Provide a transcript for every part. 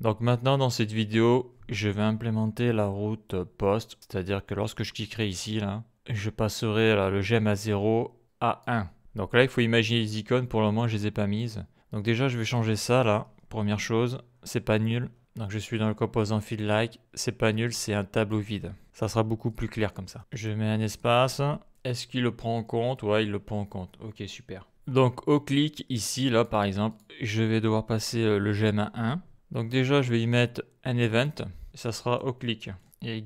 Donc maintenant dans cette vidéo, je vais implémenter la route post, c'est-à-dire que lorsque je cliquerai ici, là, je passerai le gemme à 0 à 1. Donc là, il faut imaginer les icônes, pour le moment, je les ai pas mises. Donc déjà, je vais changer ça là, première chose, c'est pas nul. Donc je suis dans le composant field like, c'est pas nul, c'est un tableau vide. Ça sera beaucoup plus clair comme ça. Je mets un espace, est-ce qu'il le prend en compte Ouais, il le prend en compte. Ok, super. Donc au clic ici, là par exemple, je vais devoir passer euh, le gemme à 1. Donc déjà, je vais y mettre un event. Et ça sera au clic. Et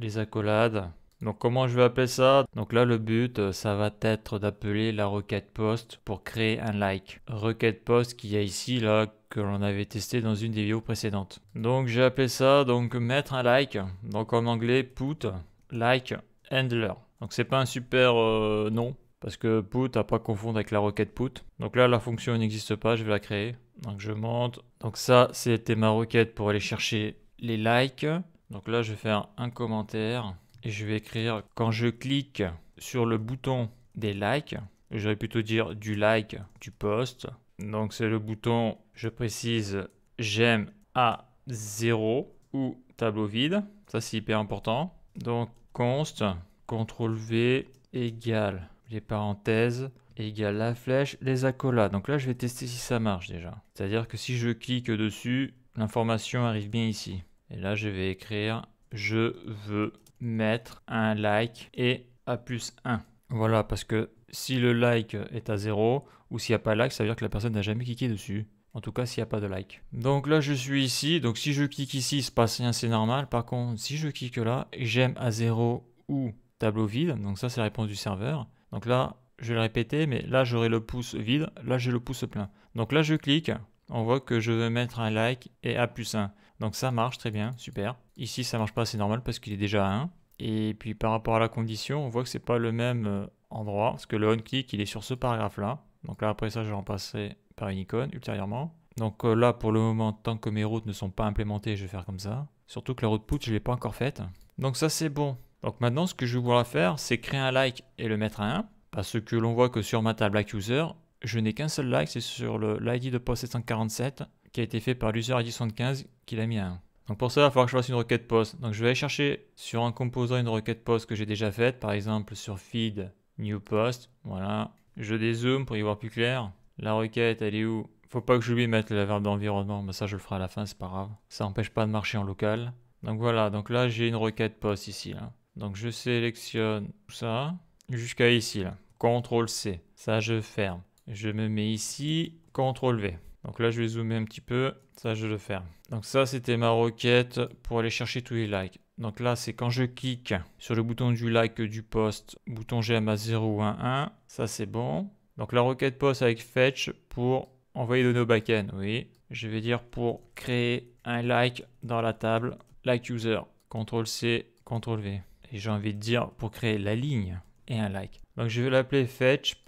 les accolades. Donc comment je vais appeler ça Donc là le but euh, ça va être d'appeler la requête post pour créer un like. Requête post qu'il y a ici là que l'on avait testé dans une des vidéos précédentes. Donc j'ai appelé ça donc mettre un like. Donc en anglais put like handler. Donc c'est pas un super euh, nom parce que put à pas confondre avec la requête put. Donc là la fonction n'existe pas, je vais la créer. Donc je monte. Donc ça, c'était ma requête pour aller chercher les likes. Donc là, je vais faire un commentaire et je vais écrire quand je clique sur le bouton des likes, j'aurais plutôt dire du like du post. Donc c'est le bouton, je précise, j'aime à 0 ou tableau vide. Ça, c'est hyper important. Donc const, CTRL V égale les parenthèses égale la flèche, les accolades. Donc là, je vais tester si ça marche déjà. C'est-à-dire que si je clique dessus, l'information arrive bien ici. Et là, je vais écrire « Je veux mettre un like et à plus 1 ». Voilà, parce que si le like est à 0 ou s'il n'y a pas de like, ça veut dire que la personne n'a jamais cliqué dessus. En tout cas, s'il n'y a pas de like. Donc là, je suis ici. Donc si je clique ici, il se passe rien, c'est normal. Par contre, si je clique là, j'aime à 0 ou tableau vide. Donc ça, c'est la réponse du serveur. Donc là, je vais le répéter, mais là j'aurai le pouce vide, là j'ai le pouce plein. Donc là je clique, on voit que je veux mettre un like et A plus 1. Donc ça marche très bien, super. Ici ça marche pas, c'est normal parce qu'il est déjà à 1. Et puis par rapport à la condition, on voit que c'est pas le même euh, endroit, parce que le on click il est sur ce paragraphe là. Donc là après ça je vais passer par une icône ultérieurement. Donc euh, là pour le moment, tant que mes routes ne sont pas implémentées, je vais faire comme ça. Surtout que la route put je l'ai pas encore faite. Donc ça c'est bon. Donc maintenant ce que je vais faire, c'est créer un like et le mettre à 1. Parce que l'on voit que sur ma table accuser, je n'ai qu'un seul like, c'est sur l'ID de post 747 qui a été fait par l'user ID 75 qui l'a mis à 1. Donc pour ça, il va falloir que je fasse une requête post. Donc je vais aller chercher sur un composant une requête post que j'ai déjà faite, par exemple sur feed new post. Voilà, je dézoome pour y voir plus clair. La requête, elle est où Faut pas que je de mettre la verbe d'environnement, mais ça je le ferai à la fin, c'est pas grave. Ça n'empêche pas de marcher en local. Donc voilà, donc là j'ai une requête post ici. Donc je sélectionne tout ça jusqu'à ici, là. CTRL C, ça je ferme. Je me mets ici, CTRL V. Donc là, je vais zoomer un petit peu, ça je le ferme. Donc ça, c'était ma requête pour aller chercher tous les likes. Donc là, c'est quand je clique sur le bouton du like du post, bouton GMA 011, ça c'est bon. Donc la requête post avec fetch pour envoyer de nos backend, oui. Je vais dire pour créer un like dans la table, like user, CTRL C, CTRL V. Et j'ai envie de dire pour créer la ligne et un like. Donc je vais l'appeler fetch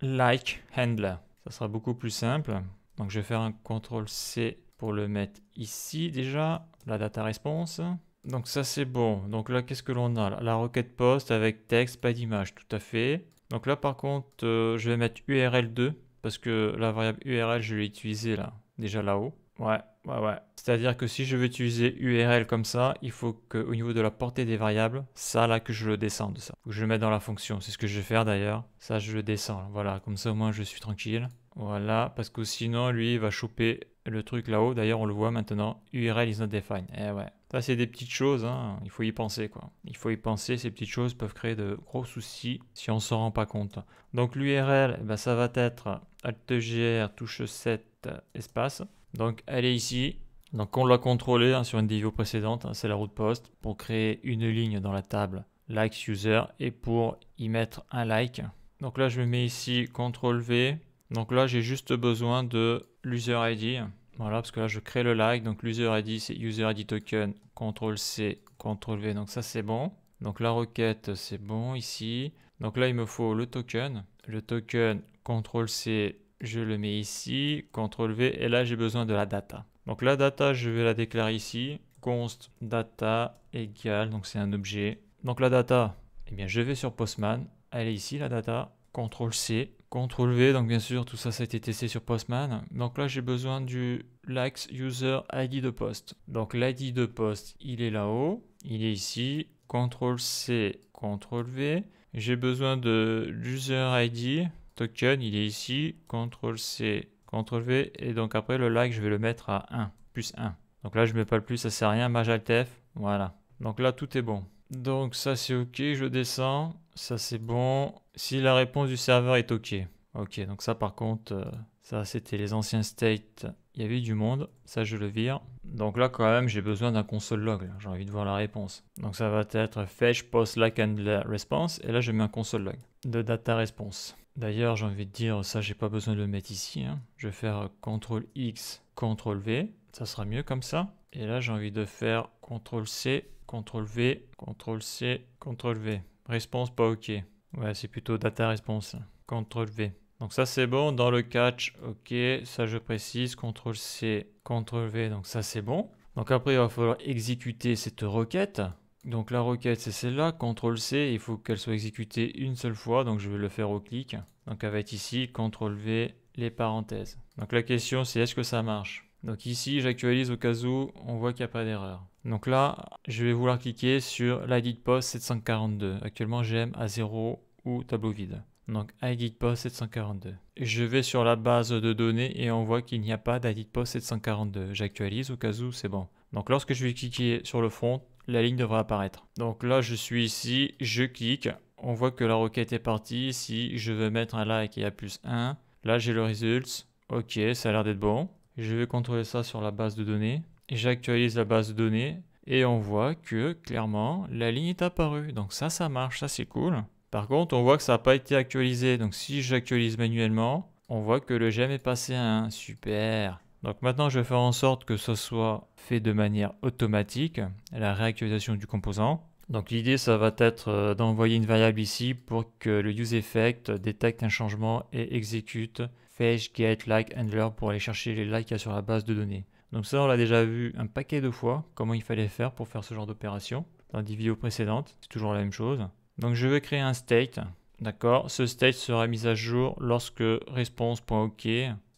like handler. Ça sera beaucoup plus simple. Donc je vais faire un CTRL C pour le mettre ici déjà, la data response. Donc ça c'est bon. Donc là qu'est-ce que l'on a La requête post avec texte, pas d'image, tout à fait. Donc là par contre euh, je vais mettre URL2 parce que la variable URL je l'ai utilisée là, déjà là-haut. Ouais, ouais, ouais. C'est-à-dire que si je veux utiliser URL comme ça, il faut qu'au niveau de la portée des variables, ça là que je le descende, ça. je le mets dans la fonction, c'est ce que je vais faire d'ailleurs. Ça, je le descends, voilà, comme ça au moins je suis tranquille. Voilà, parce que sinon, lui, il va choper le truc là-haut. D'ailleurs, on le voit maintenant, URL is not defined. Eh ouais. Ça, c'est des petites choses, hein. il faut y penser, quoi. Il faut y penser, ces petites choses peuvent créer de gros soucis si on ne s'en rend pas compte. Donc l'URL, eh ben, ça va être AltGR, touche 7, espace. Donc elle est ici. Donc on l'a contrôlé hein, sur une des précédente. Hein, c'est la route post, pour créer une ligne dans la table likes user et pour y mettre un like. Donc là je me mets ici CTRL V. Donc là j'ai juste besoin de l'user ID. Voilà, parce que là je crée le like. Donc l'user ID c'est user ID token, CTRL C, CTRL V. Donc ça c'est bon. Donc la requête c'est bon ici. Donc là il me faut le token. Le token CTRL C, je le mets ici, CTRL V, et là j'ai besoin de la data. Donc la data, je vais la déclarer ici, const data égale, donc c'est un objet. Donc la data, eh bien je vais sur Postman, elle est ici la data, CTRL C, CTRL V, donc bien sûr tout ça ça a été testé sur Postman. Donc là j'ai besoin du lax user ID de post. Donc l'ID de post, il est là-haut, il est ici, CTRL C, CTRL V. J'ai besoin de l'user ID, il est ici, CTRL-C, CTRL-V, et donc après le like, je vais le mettre à 1, plus 1. Donc là, je mets pas le plus, ça sert à rien, Majaltf, voilà. Donc là, tout est bon. Donc ça, c'est OK, je descends, ça c'est bon. Si la réponse du serveur est OK. OK, donc ça par contre, euh, ça c'était les anciens states, il y avait du monde, ça je le vire. Donc là quand même, j'ai besoin d'un console log, j'ai envie de voir la réponse. Donc ça va être fetch, post, like and response, et là je mets un console log de data response. D'ailleurs, j'ai envie de dire, ça, j'ai pas besoin de le mettre ici. Hein. Je vais faire CTRL X, CTRL V. Ça sera mieux comme ça. Et là, j'ai envie de faire CTRL C, CTRL V, CTRL C, CTRL V. Response pas OK. Ouais, c'est plutôt data response. Hein. CTRL V. Donc ça c'est bon, dans le catch, ok, ça je précise, CTRL C, CTRL V, donc ça c'est bon. Donc après il va falloir exécuter cette requête. Donc la requête, c'est celle-là, CTRL-C, il faut qu'elle soit exécutée une seule fois, donc je vais le faire au clic. Donc elle va être ici, CTRL-V, les parenthèses. Donc la question, c'est est-ce que ça marche donc ici, j'actualise au cas où on voit qu'il n'y a pas d'erreur. Donc là, je vais vouloir cliquer sur l'ID post 742. Actuellement, j'aime à 0 ou tableau vide. Donc ID post 742. Je vais sur la base de données et on voit qu'il n'y a pas d'ID post 742. J'actualise au cas où c'est bon. Donc lorsque je vais cliquer sur le front, la ligne devrait apparaître. Donc là, je suis ici, je clique, on voit que la requête est partie. Si je veux mettre un like et a plus 1, là j'ai le result. Ok, ça a l'air d'être bon. Je vais contrôler ça sur la base de données. J'actualise la base de données et on voit que clairement la ligne est apparue. Donc ça, ça marche, ça c'est cool. Par contre, on voit que ça n'a pas été actualisé. Donc si j'actualise manuellement, on voit que le gemme est passé à 1. Super. Donc maintenant, je vais faire en sorte que ce soit fait de manière automatique, la réactualisation du composant. Donc l'idée, ça va être euh, d'envoyer une variable ici pour que le useEffect détecte un changement et exécute fetch get like handler pour aller chercher les likes sur la base de données. Donc ça, on l'a déjà vu un paquet de fois, comment il fallait faire pour faire ce genre d'opération dans des vidéos précédentes. C'est toujours la même chose. Donc je vais créer un state. D'accord Ce state sera mis à jour lorsque response.ok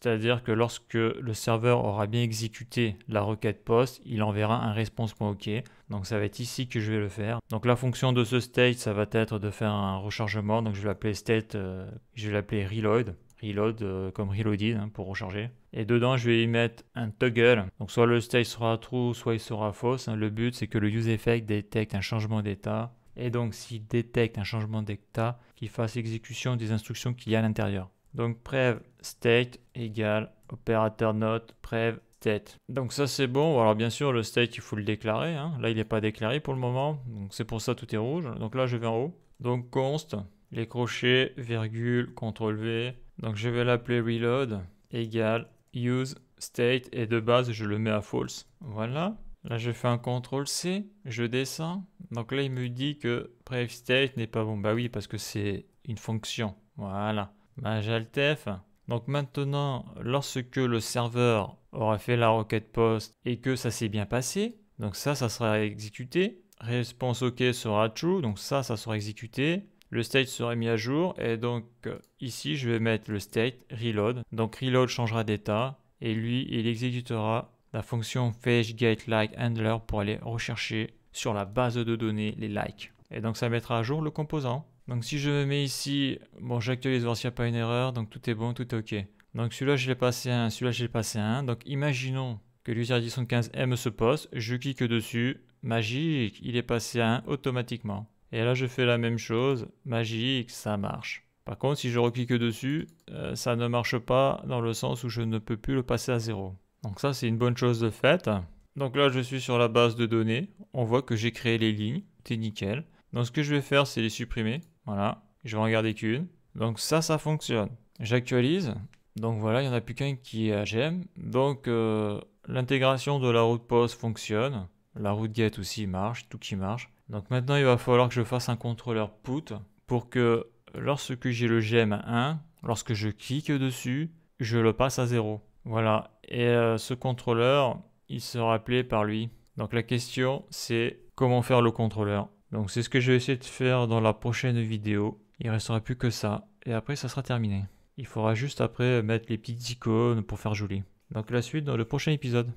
c'est-à-dire que lorsque le serveur aura bien exécuté la requête post, il enverra un response.ok. Donc ça va être ici que je vais le faire. Donc la fonction de ce state, ça va être de faire un rechargement. Donc je vais l'appeler state, euh, je vais l'appeler reload reload euh, comme reloaded hein, pour recharger. Et dedans, je vais y mettre un toggle. Donc soit le state sera true, soit il sera false. Hein. Le but, c'est que le useEffect détecte un changement d'état. Et donc, s'il détecte un changement d'état, qu'il fasse exécution des instructions qu'il y a à l'intérieur. Donc prev state égale opérateur note prev state. Donc ça c'est bon. Alors bien sûr le state il faut le déclarer. Hein. Là il n'est pas déclaré pour le moment. Donc c'est pour ça tout est rouge. Donc là je vais en haut. Donc const, les crochets, virgule, CTRL V. Donc je vais l'appeler reload égale use state et de base je le mets à false. Voilà. Là je fais un CTRL C, je descends. Donc là il me dit que prev state n'est pas bon. Bah oui parce que c'est une fonction. Voilà. Bah, f Donc maintenant, lorsque le serveur aura fait la requête post et que ça s'est bien passé, donc ça, ça sera exécuté. response OK sera true, donc ça, ça sera exécuté. Le state sera mis à jour et donc euh, ici, je vais mettre le state reload. Donc reload changera d'état et lui, il exécutera la fonction fetch get like handler pour aller rechercher sur la base de données les likes. Et donc ça mettra à jour le composant. Donc si je me mets ici, bon j'actualise voir s'il n'y a pas une erreur, donc tout est bon, tout est ok. Donc celui-là je l'ai passé à 1, celui-là je l'ai passé à 1. Donc imaginons que luser 75 m ce poste, je clique dessus, magique, il est passé à 1 automatiquement. Et là je fais la même chose, magique, ça marche. Par contre si je reclique dessus, euh, ça ne marche pas dans le sens où je ne peux plus le passer à 0. Donc ça c'est une bonne chose de fait. Donc là je suis sur la base de données, on voit que j'ai créé les lignes, c'est nickel. Donc ce que je vais faire c'est les supprimer. Voilà, je vais en garder qu'une. Donc ça, ça fonctionne. J'actualise. Donc voilà, il n'y en a plus qu'un qui est à GM. Donc euh, l'intégration de la route post fonctionne. La route get aussi marche, tout qui marche. Donc maintenant, il va falloir que je fasse un contrôleur put pour que lorsque j'ai le GM1, lorsque je clique dessus, je le passe à 0. Voilà. Et euh, ce contrôleur, il sera appelé par lui. Donc la question, c'est comment faire le contrôleur donc c'est ce que je vais essayer de faire dans la prochaine vidéo. Il restera plus que ça et après ça sera terminé. Il faudra juste après mettre les petites icônes pour faire joli. Donc la suite dans le prochain épisode.